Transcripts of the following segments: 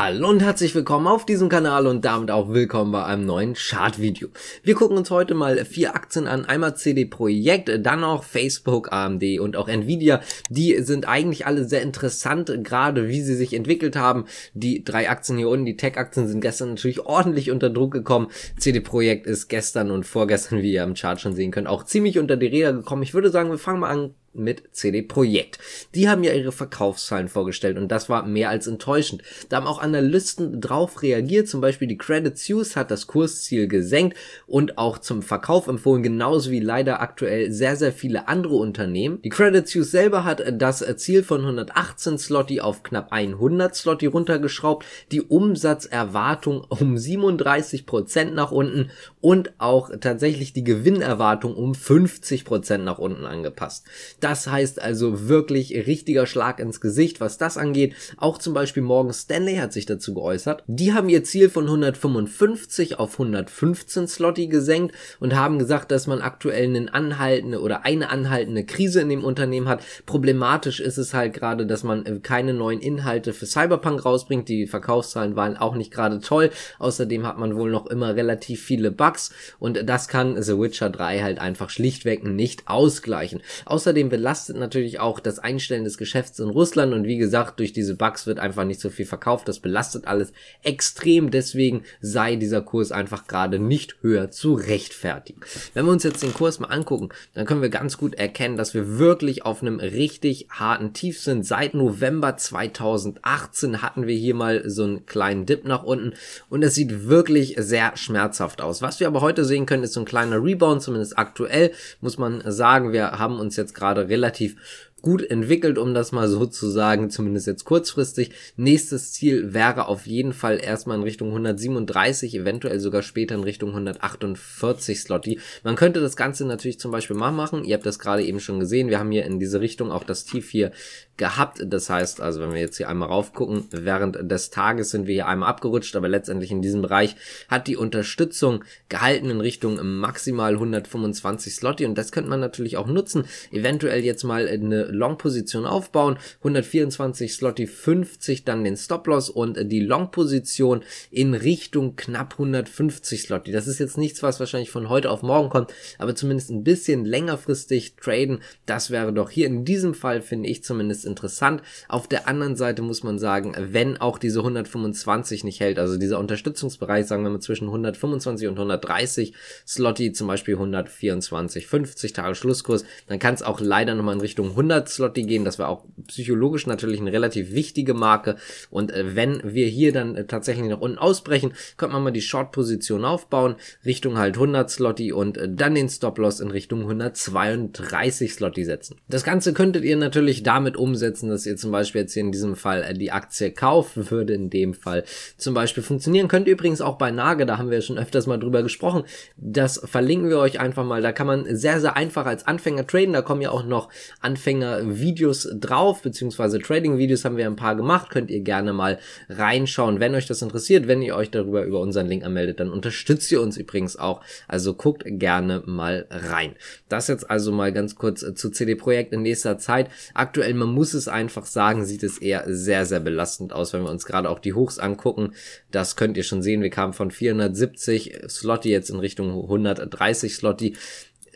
Hallo und herzlich willkommen auf diesem Kanal und damit auch willkommen bei einem neuen Chart-Video. Wir gucken uns heute mal vier Aktien an, einmal CD Projekt, dann auch Facebook, AMD und auch Nvidia. Die sind eigentlich alle sehr interessant, gerade wie sie sich entwickelt haben. Die drei Aktien hier unten, die Tech-Aktien sind gestern natürlich ordentlich unter Druck gekommen. CD Projekt ist gestern und vorgestern, wie ihr am Chart schon sehen könnt, auch ziemlich unter die Räder gekommen. Ich würde sagen, wir fangen mal an, mit CD Projekt. Die haben ja ihre Verkaufszahlen vorgestellt und das war mehr als enttäuschend. Da haben auch Analysten drauf reagiert, zum Beispiel die Credit Suisse hat das Kursziel gesenkt und auch zum Verkauf empfohlen, genauso wie leider aktuell sehr, sehr viele andere Unternehmen. Die Credit Suisse selber hat das Ziel von 118 Slotty auf knapp 100 Slotty runtergeschraubt, die Umsatzerwartung um 37% Prozent nach unten und auch tatsächlich die Gewinnerwartung um 50% Prozent nach unten angepasst. Das heißt also wirklich richtiger Schlag ins Gesicht, was das angeht. Auch zum Beispiel Morgan Stanley hat sich dazu geäußert. Die haben ihr Ziel von 155 auf 115 Slotty gesenkt und haben gesagt, dass man aktuell einen anhaltende oder eine anhaltende Krise in dem Unternehmen hat. Problematisch ist es halt gerade, dass man äh, keine neuen Inhalte für Cyberpunk rausbringt. Die Verkaufszahlen waren auch nicht gerade toll. Außerdem hat man wohl noch immer relativ viele Bugs und das kann The Witcher 3 halt einfach schlichtweg nicht ausgleichen. Außerdem extrem belastet natürlich auch das Einstellen des Geschäfts in Russland und wie gesagt, durch diese Bugs wird einfach nicht so viel verkauft, das belastet alles extrem, deswegen sei dieser Kurs einfach gerade nicht höher zu rechtfertigen. Wenn wir uns jetzt den Kurs mal angucken, dann können wir ganz gut erkennen, dass wir wirklich auf einem richtig harten Tief sind. Seit November 2018 hatten wir hier mal so einen kleinen Dip nach unten und es sieht wirklich sehr schmerzhaft aus. Was wir aber heute sehen können, ist so ein kleiner Rebound, zumindest aktuell muss man sagen, wir haben uns jetzt gerade gerade relativ gut entwickelt, um das mal so zu sagen, zumindest jetzt kurzfristig. Nächstes Ziel wäre auf jeden Fall erstmal in Richtung 137, eventuell sogar später in Richtung 148 Slotty. Man könnte das Ganze natürlich zum Beispiel mal machen. Ihr habt das gerade eben schon gesehen. Wir haben hier in diese Richtung auch das Tief hier gehabt. Das heißt, also wenn wir jetzt hier einmal raufgucken, während des Tages sind wir hier einmal abgerutscht, aber letztendlich in diesem Bereich hat die Unterstützung gehalten in Richtung maximal 125 Slotty und das könnte man natürlich auch nutzen. Eventuell jetzt mal eine Long-Position aufbauen, 124 Slotty 50 dann den Stop-Loss und die Long-Position in Richtung knapp 150 Slotty. Das ist jetzt nichts, was wahrscheinlich von heute auf morgen kommt, aber zumindest ein bisschen längerfristig traden, das wäre doch hier in diesem Fall, finde ich zumindest interessant. Auf der anderen Seite muss man sagen, wenn auch diese 125 nicht hält, also dieser Unterstützungsbereich, sagen wir mal zwischen 125 und 130, Slotty zum Beispiel 124, 50 Tage Schlusskurs, dann kann es auch leider nochmal in Richtung 100 100-Slotty gehen. Das war auch psychologisch natürlich eine relativ wichtige Marke. Und äh, wenn wir hier dann äh, tatsächlich nach unten ausbrechen, könnte man mal die Short-Position aufbauen, Richtung halt 100-Slotty und äh, dann den Stop-Loss in Richtung 132-Slotty setzen. Das Ganze könntet ihr natürlich damit umsetzen, dass ihr zum Beispiel jetzt hier in diesem Fall äh, die Aktie kaufen würde, in dem Fall zum Beispiel funktionieren. Könnt übrigens auch bei Nage, da haben wir ja schon öfters mal drüber gesprochen. Das verlinken wir euch einfach mal. Da kann man sehr, sehr einfach als Anfänger traden. Da kommen ja auch noch Anfänger Videos drauf, beziehungsweise Trading-Videos haben wir ein paar gemacht. Könnt ihr gerne mal reinschauen, wenn euch das interessiert. Wenn ihr euch darüber über unseren Link anmeldet, dann unterstützt ihr uns übrigens auch. Also guckt gerne mal rein. Das jetzt also mal ganz kurz äh, zu CD Projekt in nächster Zeit. Aktuell, man muss es einfach sagen, sieht es eher sehr, sehr belastend aus, wenn wir uns gerade auch die Hochs angucken. Das könnt ihr schon sehen. Wir kamen von 470 Slotty jetzt in Richtung 130 Slotty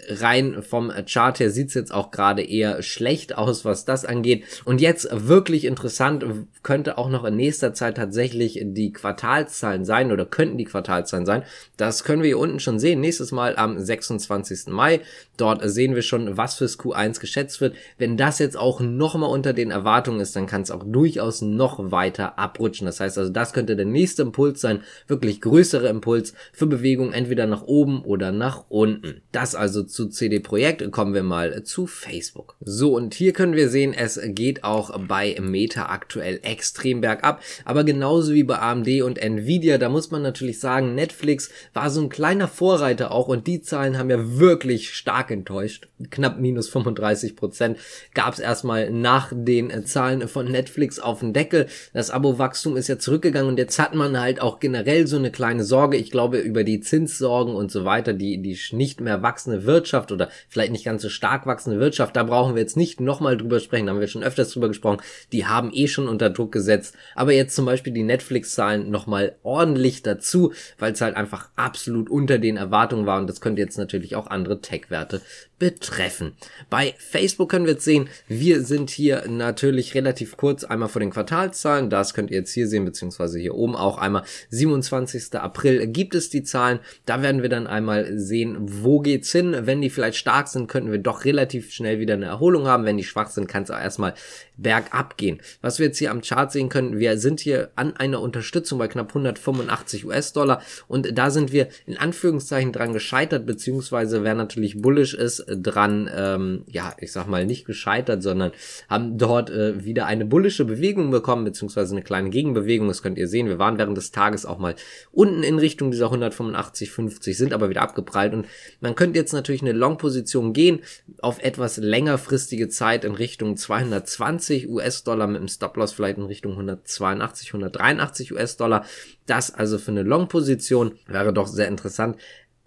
rein vom Chart her sieht's jetzt auch gerade eher schlecht aus, was das angeht. Und jetzt wirklich interessant könnte auch noch in nächster Zeit tatsächlich die Quartalszahlen sein oder könnten die Quartalszahlen sein. Das können wir hier unten schon sehen. Nächstes Mal am 26. Mai. Dort sehen wir schon, was fürs Q1 geschätzt wird. Wenn das jetzt auch nochmal unter den Erwartungen ist, dann kann es auch durchaus noch weiter abrutschen. Das heißt also, das könnte der nächste Impuls sein. Wirklich größere Impuls für Bewegung entweder nach oben oder nach unten. Das also zu CD Projekt kommen wir mal zu Facebook. So, und hier können wir sehen, es geht auch bei Meta aktuell extrem bergab, aber genauso wie bei AMD und Nvidia, da muss man natürlich sagen, Netflix war so ein kleiner Vorreiter auch und die Zahlen haben ja wirklich stark enttäuscht. Knapp minus 35 Prozent gab es erstmal nach den Zahlen von Netflix auf den Deckel. Das Abowachstum ist ja zurückgegangen und jetzt hat man halt auch generell so eine kleine Sorge. Ich glaube, über die Zinssorgen und so weiter, die, die nicht mehr wachsende Wirtschaft Wirtschaft oder vielleicht nicht ganz so stark wachsende Wirtschaft, da brauchen wir jetzt nicht nochmal drüber sprechen, da haben wir schon öfters drüber gesprochen, die haben eh schon unter Druck gesetzt, aber jetzt zum Beispiel die Netflix-Zahlen nochmal ordentlich dazu, weil es halt einfach absolut unter den Erwartungen war und das könnte jetzt natürlich auch andere Tech-Werte betreffen. Bei Facebook können wir jetzt sehen, wir sind hier natürlich relativ kurz einmal vor den Quartalszahlen. Das könnt ihr jetzt hier sehen, beziehungsweise hier oben auch einmal. 27. April gibt es die Zahlen. Da werden wir dann einmal sehen, wo geht's hin. Wenn die vielleicht stark sind, könnten wir doch relativ schnell wieder eine Erholung haben. Wenn die schwach sind, kann es auch erstmal bergab gehen. Was wir jetzt hier am Chart sehen können, wir sind hier an einer Unterstützung bei knapp 185 US-Dollar und da sind wir in Anführungszeichen dran gescheitert, beziehungsweise wer natürlich bullish ist, dran, ähm, ja, ich sag mal, nicht gescheitert, sondern haben dort äh, wieder eine bullische Bewegung bekommen, beziehungsweise eine kleine Gegenbewegung. Das könnt ihr sehen. Wir waren während des Tages auch mal unten in Richtung dieser 185,50, sind aber wieder abgeprallt. Und man könnte jetzt natürlich eine Long-Position gehen auf etwas längerfristige Zeit in Richtung 220 US-Dollar mit einem Stop-Loss vielleicht in Richtung 182, 183 US-Dollar. Das also für eine Long-Position wäre doch sehr interessant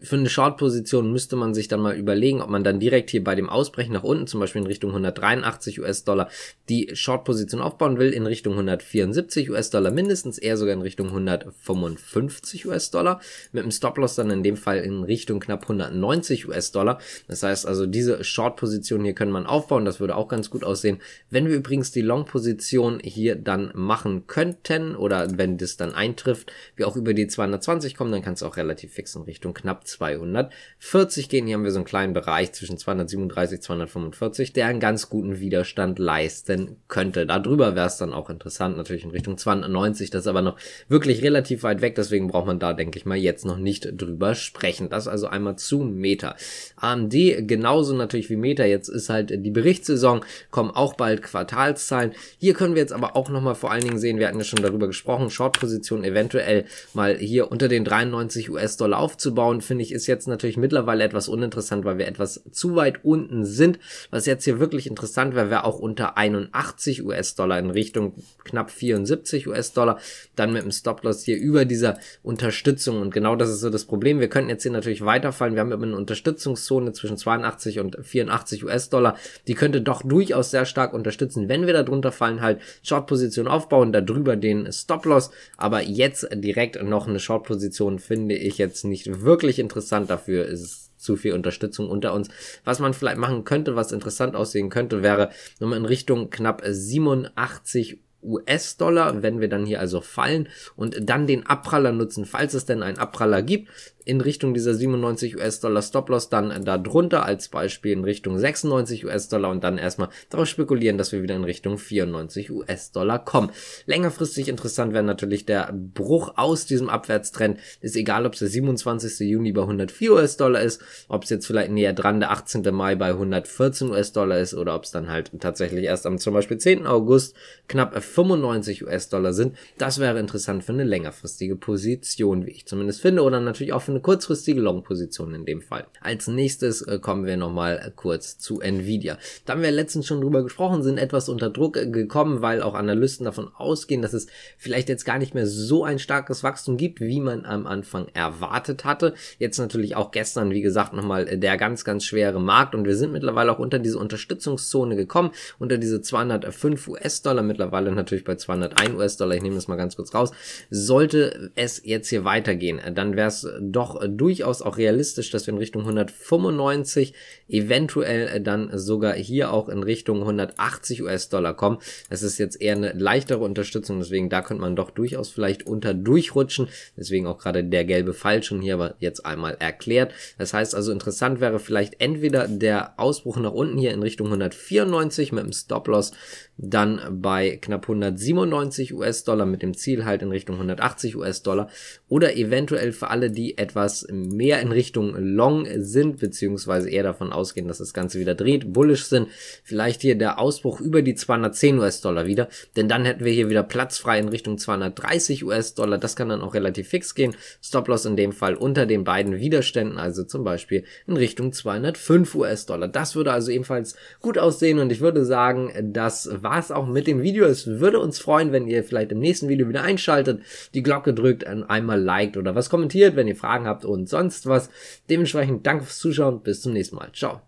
für eine Short-Position müsste man sich dann mal überlegen, ob man dann direkt hier bei dem Ausbrechen nach unten, zum Beispiel in Richtung 183 US-Dollar, die Short-Position aufbauen will, in Richtung 174 US-Dollar mindestens, eher sogar in Richtung 155 US-Dollar, mit einem Stop-Loss dann in dem Fall in Richtung knapp 190 US-Dollar. Das heißt also, diese Short-Position hier können man aufbauen, das würde auch ganz gut aussehen. Wenn wir übrigens die Long-Position hier dann machen könnten oder wenn das dann eintrifft, wir auch über die 220 kommen, dann kann es auch relativ fix in Richtung knapp 240 gehen. Hier haben wir so einen kleinen Bereich zwischen 237, 245, der einen ganz guten Widerstand leisten könnte. Darüber wäre es dann auch interessant, natürlich in Richtung 290. Das ist aber noch wirklich relativ weit weg. Deswegen braucht man da, denke ich mal, jetzt noch nicht drüber sprechen. Das also einmal zu Meta. AMD genauso natürlich wie Meta. Jetzt ist halt die Berichtssaison, kommen auch bald Quartalszahlen. Hier können wir jetzt aber auch nochmal vor allen Dingen sehen, wir hatten ja schon darüber gesprochen, Shortposition eventuell mal hier unter den 93 US-Dollar aufzubauen. Find finde ich, ist jetzt natürlich mittlerweile etwas uninteressant, weil wir etwas zu weit unten sind. Was jetzt hier wirklich interessant wäre, wäre auch unter 81 US-Dollar in Richtung knapp 74 US-Dollar, dann mit dem Stop-Loss hier über dieser Unterstützung. Und genau das ist so das Problem. Wir könnten jetzt hier natürlich weiterfallen. Wir haben immer eine Unterstützungszone zwischen 82 und 84 US-Dollar. Die könnte doch durchaus sehr stark unterstützen, wenn wir da drunter fallen, halt Short-Position aufbauen, darüber den Stop-Loss. Aber jetzt direkt noch eine Short-Position finde ich jetzt nicht wirklich interessant interessant. Dafür ist es zu viel Unterstützung unter uns. Was man vielleicht machen könnte, was interessant aussehen könnte, wäre nochmal in Richtung knapp 87 US-Dollar, wenn wir dann hier also fallen und dann den Abpraller nutzen, falls es denn einen Abpraller gibt, in Richtung dieser 97 US-Dollar Stop-Loss, dann da drunter als Beispiel in Richtung 96 US-Dollar und dann erstmal darauf spekulieren, dass wir wieder in Richtung 94 US-Dollar kommen. Längerfristig interessant wäre natürlich der Bruch aus diesem Abwärtstrend. Ist egal, ob es der 27. Juni bei 104 US-Dollar ist, ob es jetzt vielleicht näher dran der 18. Mai bei 114 US-Dollar ist oder ob es dann halt tatsächlich erst am zum Beispiel 10. August knapp 95 US-Dollar sind. Das wäre interessant für eine längerfristige Position, wie ich zumindest finde, oder natürlich auch für eine kurzfristige Long-Position in dem Fall. Als nächstes äh, kommen wir nochmal äh, kurz zu Nvidia. Da haben wir letztens schon drüber gesprochen, sind etwas unter Druck äh, gekommen, weil auch Analysten davon ausgehen, dass es vielleicht jetzt gar nicht mehr so ein starkes Wachstum gibt, wie man am Anfang erwartet hatte. Jetzt natürlich auch gestern, wie gesagt, nochmal der ganz, ganz schwere Markt und wir sind mittlerweile auch unter diese Unterstützungszone gekommen, unter diese 205 US-Dollar, mittlerweile natürlich bei 201 US-Dollar, ich nehme das mal ganz kurz raus. Sollte es jetzt hier weitergehen, dann wäre es doch noch durchaus auch realistisch, dass wir in Richtung 195, eventuell äh, dann sogar hier auch in Richtung 180 US-Dollar kommen. Es ist jetzt eher eine leichtere Unterstützung, deswegen da könnte man doch durchaus vielleicht unter durchrutschen. Deswegen auch gerade der gelbe Fall schon hier aber jetzt einmal erklärt. Das heißt also interessant wäre vielleicht entweder der Ausbruch nach unten hier in Richtung 194 mit dem Stop-Loss dann bei knapp 197 US-Dollar mit dem Ziel halt in Richtung 180 US-Dollar oder eventuell für alle, die etwas mehr in Richtung Long sind, beziehungsweise eher davon ausgehen, dass das Ganze wieder dreht, bullish sind, vielleicht hier der Ausbruch über die 210 US-Dollar wieder, denn dann hätten wir hier wieder Platz frei in Richtung 230 US-Dollar, das kann dann auch relativ fix gehen, Stop-Loss in dem Fall unter den beiden Widerständen, also zum Beispiel in Richtung 205 US-Dollar. Das würde also ebenfalls gut aussehen und ich würde sagen, dass war es auch mit dem Video. Es würde uns freuen, wenn ihr vielleicht im nächsten Video wieder einschaltet, die Glocke drückt, einmal liked oder was kommentiert, wenn ihr Fragen habt und sonst was. Dementsprechend danke fürs Zuschauen. Bis zum nächsten Mal. Ciao.